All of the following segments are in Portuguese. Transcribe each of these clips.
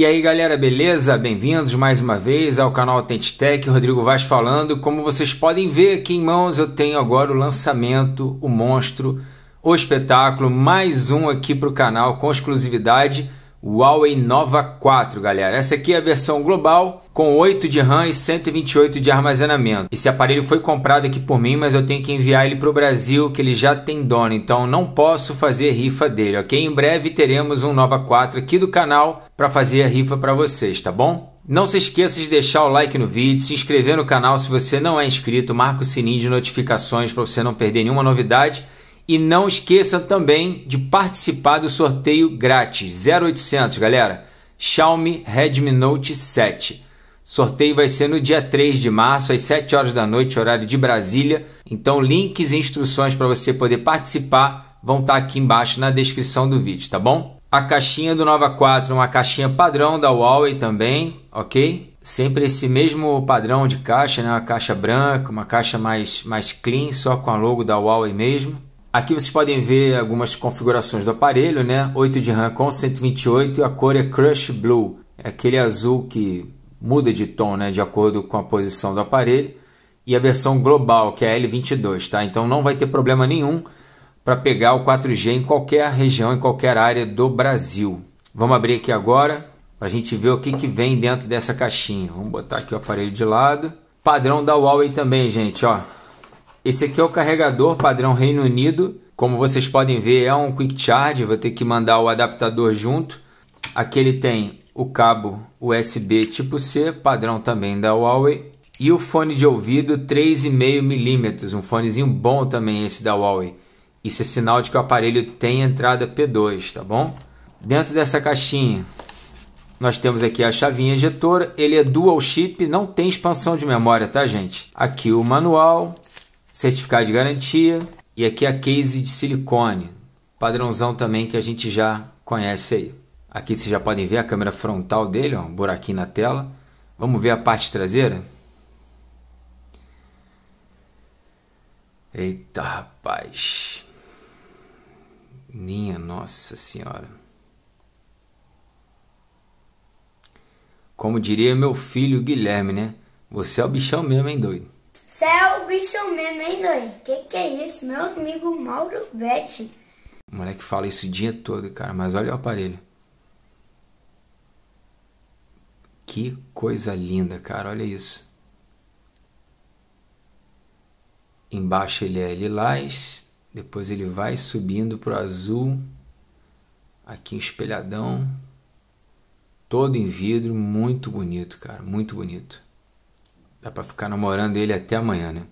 E aí galera, beleza? Bem-vindos mais uma vez ao canal Tech Rodrigo Vaz falando. Como vocês podem ver aqui em mãos, eu tenho agora o lançamento, o monstro, o espetáculo, mais um aqui para o canal com exclusividade. Huawei Nova 4, galera. Essa aqui é a versão global com 8 de RAM e 128 de armazenamento. Esse aparelho foi comprado aqui por mim, mas eu tenho que enviar ele para o Brasil, que ele já tem dono, então não posso fazer rifa dele, ok? Em breve teremos um Nova 4 aqui do canal para fazer a rifa para vocês, tá bom? Não se esqueça de deixar o like no vídeo, se inscrever no canal se você não é inscrito, marca o sininho de notificações para você não perder nenhuma novidade e não esqueça também de participar do sorteio grátis 0800, galera. Xiaomi Redmi Note 7. Sorteio vai ser no dia 3 de março, às 7 horas da noite, horário de Brasília. Então, links e instruções para você poder participar vão estar tá aqui embaixo na descrição do vídeo, tá bom? A caixinha do Nova 4 é uma caixinha padrão da Huawei também, ok? Sempre esse mesmo padrão de caixa, né? Uma caixa branca, uma caixa mais, mais clean, só com a logo da Huawei mesmo. Aqui vocês podem ver algumas configurações do aparelho, né? 8 de RAM com 128 e a cor é Crush Blue, é aquele azul que muda de tom, né, de acordo com a posição do aparelho. E a versão global, que é a L22, tá? Então não vai ter problema nenhum para pegar o 4G em qualquer região, em qualquer área do Brasil. Vamos abrir aqui agora para a gente ver o que, que vem dentro dessa caixinha. Vamos botar aqui o aparelho de lado. Padrão da Huawei também, gente, ó. Esse aqui é o carregador padrão Reino Unido. Como vocês podem ver, é um quick charge, vou ter que mandar o adaptador junto. Aqui ele tem o cabo USB tipo C, padrão também da Huawei. E o fone de ouvido 3,5mm, um fonezinho bom também esse da Huawei. Isso é sinal de que o aparelho tem entrada P2, tá bom? Dentro dessa caixinha, nós temos aqui a chavinha injetora. Ele é dual chip, não tem expansão de memória, tá gente? Aqui o manual, certificado de garantia e aqui é a case de silicone, padrãozão também que a gente já conhece aí. Aqui vocês já podem ver a câmera frontal dele, ó, um buraquinho na tela. Vamos ver a parte traseira? Eita, rapaz. Minha nossa senhora. Como diria meu filho Guilherme, né? Você é o bichão mesmo, hein, doido? Céu, bicho é mesmo, hein, doido? Que que é isso? Meu amigo Mauro Betti. O moleque fala isso o dia todo, cara, mas olha o aparelho. Que coisa linda, cara, olha isso. Embaixo ele é lilás, depois ele vai subindo pro azul. Aqui um espelhadão, todo em vidro, muito bonito, cara, muito bonito. Dá para ficar namorando ele até amanhã, né?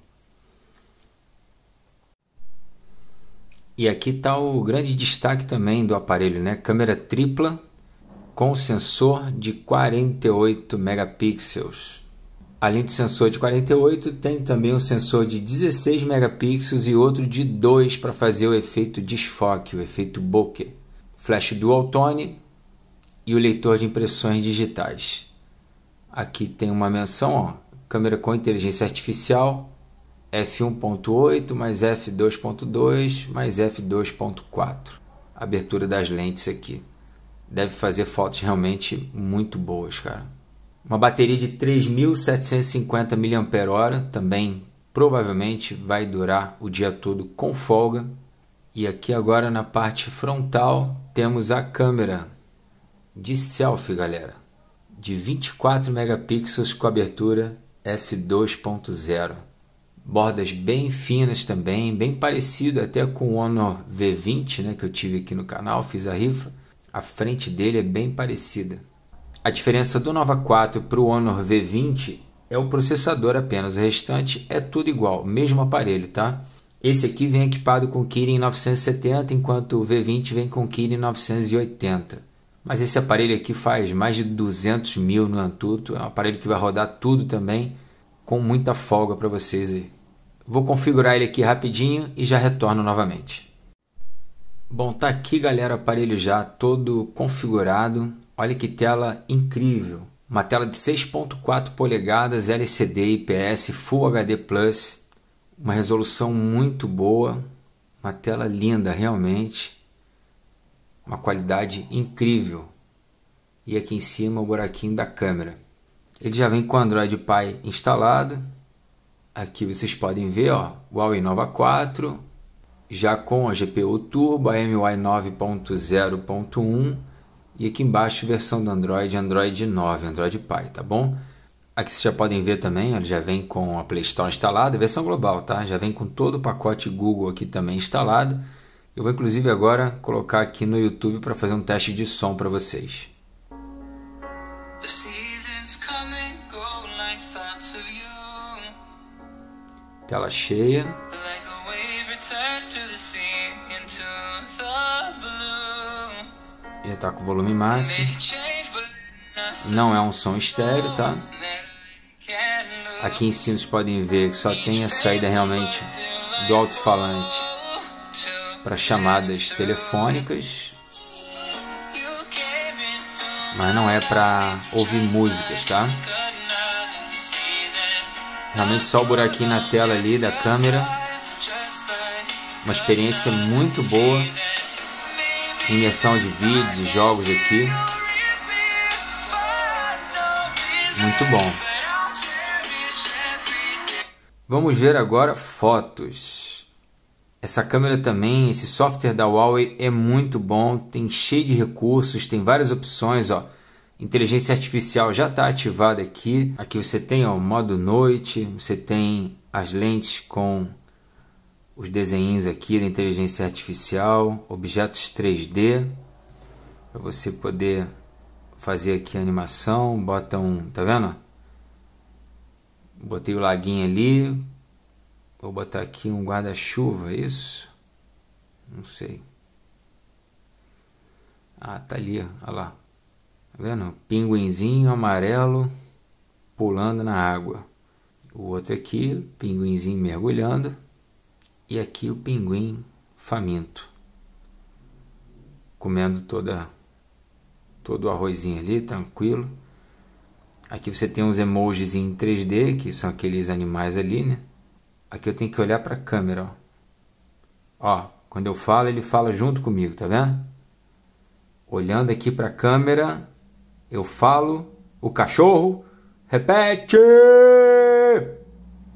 E aqui tá o grande destaque também do aparelho, né? Câmera tripla com sensor de 48 megapixels. Além do sensor de 48, tem também um sensor de 16 megapixels e outro de 2 para fazer o efeito desfoque, o efeito bokeh. Flash dual tone e o leitor de impressões digitais. Aqui tem uma menção, ó, câmera com inteligência artificial f1.8 mais f2.2 mais f2.4. Abertura das lentes aqui. Deve fazer fotos realmente muito boas, cara. Uma bateria de 3.750 mAh também provavelmente vai durar o dia todo com folga. E aqui agora na parte frontal temos a câmera de selfie, galera, de 24 megapixels com abertura f2.0. Bordas bem finas também, bem parecido até com o Honor V20 né, que eu tive aqui no canal, fiz a rifa. A frente dele é bem parecida. A diferença do Nova 4 para o Honor V20 é o processador apenas, o restante é tudo igual, mesmo aparelho, tá? Esse aqui vem equipado com Kirin 970, enquanto o V20 vem com Kirin 980. Mas esse aparelho aqui faz mais de 200 mil no Antutu. É um aparelho que vai rodar tudo também com muita folga para vocês. Aí. Vou configurar ele aqui rapidinho e já retorno novamente. Bom, tá aqui galera o aparelho já todo configurado. Olha que tela incrível. Uma tela de 6.4 polegadas LCD IPS Full HD Plus. Uma resolução muito boa. Uma tela linda realmente uma qualidade incrível. E aqui em cima o buraquinho da câmera. Ele já vem com o Android Pie instalado. Aqui vocês podem ver, ó, Huawei Nova 4, já com a GPU Turbo, a MY 9.0.1 e aqui embaixo versão do Android, Android 9, Android Pie, tá bom? Aqui vocês já podem ver também, ele já vem com a Play Store instalada, versão global, tá? Já vem com todo o pacote Google aqui também instalado. Eu vou inclusive agora colocar aqui no YouTube para fazer um teste de som para vocês. Tela cheia. Já está com volume máximo. Não é um som estéreo, tá? Aqui em cima vocês podem ver que só tem a saída realmente do alto-falante para chamadas telefônicas, mas não é para ouvir músicas, tá? Realmente só o buraquinho na tela ali da câmera. Uma experiência muito boa. Imersão de vídeos e jogos aqui. Muito bom. Vamos ver agora fotos. Essa câmera também, esse software da Huawei é muito bom, tem cheio de recursos, tem várias opções, ó. Inteligência artificial já está ativada aqui. Aqui você tem ó, o modo noite, você tem as lentes com os desenhos aqui da inteligência artificial, objetos 3D para você poder fazer aqui a animação. Bota um, tá vendo? Botei o laguinho ali, Vou botar aqui um guarda-chuva, é isso? Não sei. Ah, tá ali, olha lá. Tá vendo? Pinguinzinho amarelo pulando na água. O outro aqui, pinguinzinho mergulhando. E aqui o pinguim faminto. Comendo toda, todo o arrozinho ali, tranquilo. Aqui você tem uns emojis em 3D, que são aqueles animais ali, né? Aqui eu tenho que olhar para a câmera. Ó. ó, quando eu falo, ele fala junto comigo, tá vendo? Olhando aqui para a câmera, eu falo, o cachorro repete.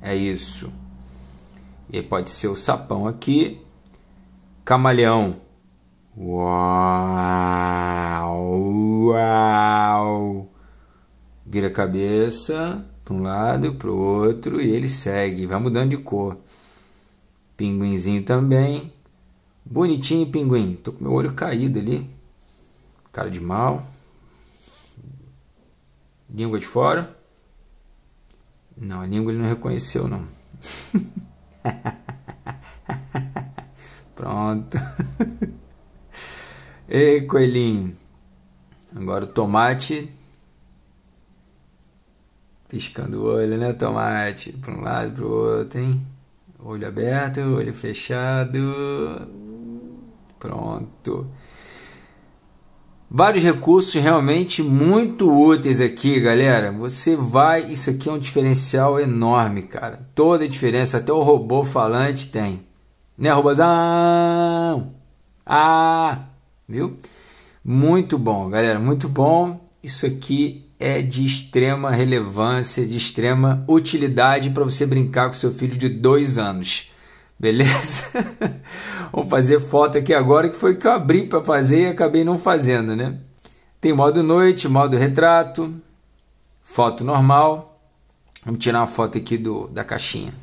É isso. E pode ser o sapão aqui, camaleão. Uau, uau. Vira a cabeça para um lado, para o outro e ele segue, vai mudando de cor. Pinguinzinho também. Bonitinho, pinguim. Tô com meu olho caído ali. Cara de mal. Língua de fora. Não, a língua ele não reconheceu, não. Pronto. Ei, coelhinho. Agora o tomate Piscando o olho, né, Tomate? Para um lado, para o outro, hein? Olho aberto, olho fechado. Pronto. Vários recursos realmente muito úteis aqui, galera. Você vai. Isso aqui é um diferencial enorme, cara. Toda a diferença, até o robô falante tem. Né, robôzão? Ah! Viu? Muito bom, galera. Muito bom. Isso aqui é de extrema relevância, de extrema utilidade para você brincar com seu filho de dois anos. Beleza? Vou fazer foto aqui agora que foi que eu abri para fazer e acabei não fazendo, né? Tem modo noite, modo retrato, foto normal. Vamos tirar uma foto aqui do, da caixinha.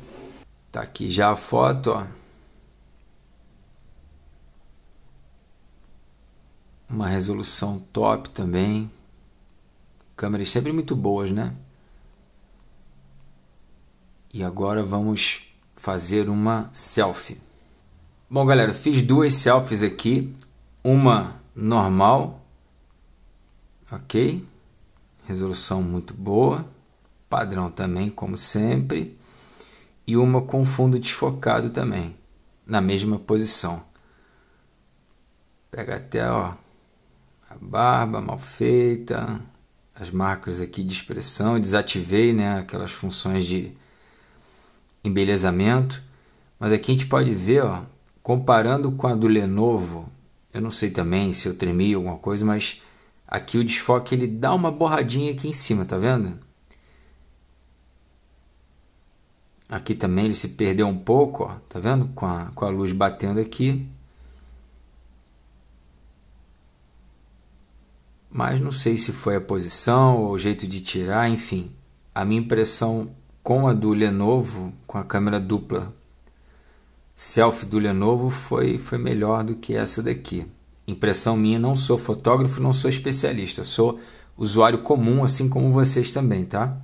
Tá aqui já a foto, ó. Uma resolução top também. Câmeras sempre muito boas, né? E agora vamos fazer uma selfie. Bom, galera, fiz duas selfies aqui. Uma normal, ok? Resolução muito boa. Padrão também, como sempre. E uma com fundo desfocado também, na mesma posição. Pega até ó, a barba mal feita, as marcas aqui de expressão, desativei né, aquelas funções de embelezamento. Mas aqui a gente pode ver, ó, comparando com a do Lenovo, eu não sei também se eu tremi alguma coisa, mas aqui o desfoque ele dá uma borradinha aqui em cima, tá vendo? Aqui também ele se perdeu um pouco, ó, tá vendo? Com a, com a luz batendo aqui, Mas não sei se foi a posição ou o jeito de tirar, enfim. A minha impressão com a do Lenovo, com a câmera dupla selfie do Lenovo foi, foi melhor do que essa daqui. Impressão minha, não sou fotógrafo, não sou especialista, sou usuário comum, assim como vocês também, tá?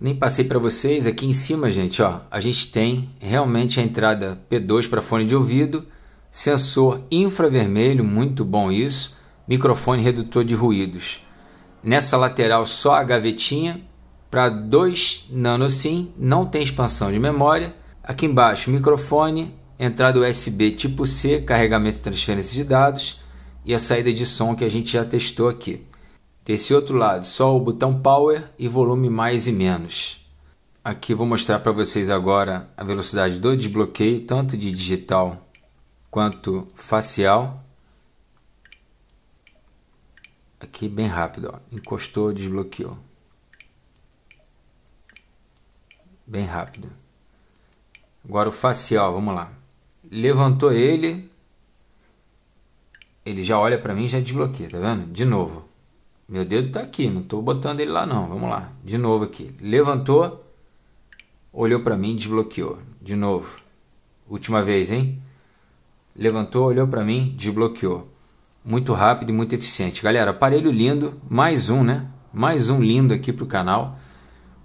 Nem passei para vocês aqui em cima, gente, ó. A gente tem realmente a entrada P2 para fone de ouvido, sensor infravermelho, muito bom isso microfone redutor de ruídos. Nessa lateral só a gavetinha para 2 nano SIM, não tem expansão de memória. Aqui embaixo, microfone, entrada USB tipo C, carregamento e transferência de dados e a saída de som que a gente já testou aqui. Desse outro lado, só o botão power e volume mais e menos. Aqui vou mostrar para vocês agora a velocidade do desbloqueio, tanto de digital quanto facial. Aqui bem rápido, ó. encostou, desbloqueou. Bem rápido. Agora o facial, vamos lá. Levantou ele, ele já olha para mim já desbloqueia, tá vendo? De novo. Meu dedo está aqui, não estou botando ele lá não. Vamos lá, de novo aqui. Levantou, olhou para mim, desbloqueou. De novo. Última vez, hein? Levantou, olhou para mim, desbloqueou muito rápido e muito eficiente. Galera, aparelho lindo, mais um, né? Mais um lindo aqui para o canal.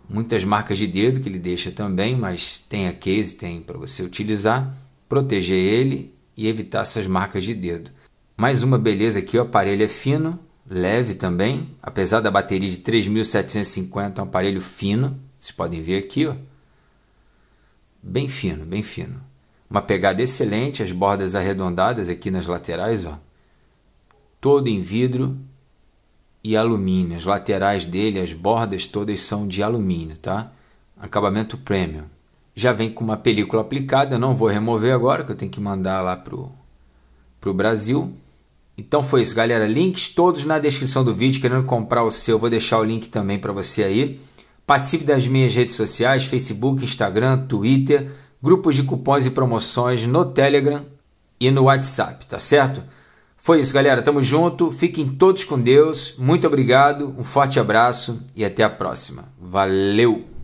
Muitas marcas de dedo que ele deixa também, mas tem a case, tem para você utilizar, proteger ele e evitar essas marcas de dedo. Mais uma beleza aqui, o aparelho é fino, leve também, apesar da bateria de 3750, é um aparelho fino, vocês podem ver aqui, ó. Bem fino, bem fino. Uma pegada excelente, as bordas arredondadas aqui nas laterais, ó todo em vidro e alumínio. As laterais dele, as bordas todas são de alumínio, tá? Acabamento premium. Já vem com uma película aplicada, eu não vou remover agora, que eu tenho que mandar lá pro pro Brasil. Então foi isso, galera. Links todos na descrição do vídeo. Querendo comprar o seu, vou deixar o link também para você aí. Participe das minhas redes sociais: Facebook, Instagram, Twitter, grupos de cupons e promoções no Telegram e no WhatsApp, tá certo? Foi isso, galera. Tamo junto. Fiquem todos com Deus. Muito obrigado. Um forte abraço e até a próxima. Valeu!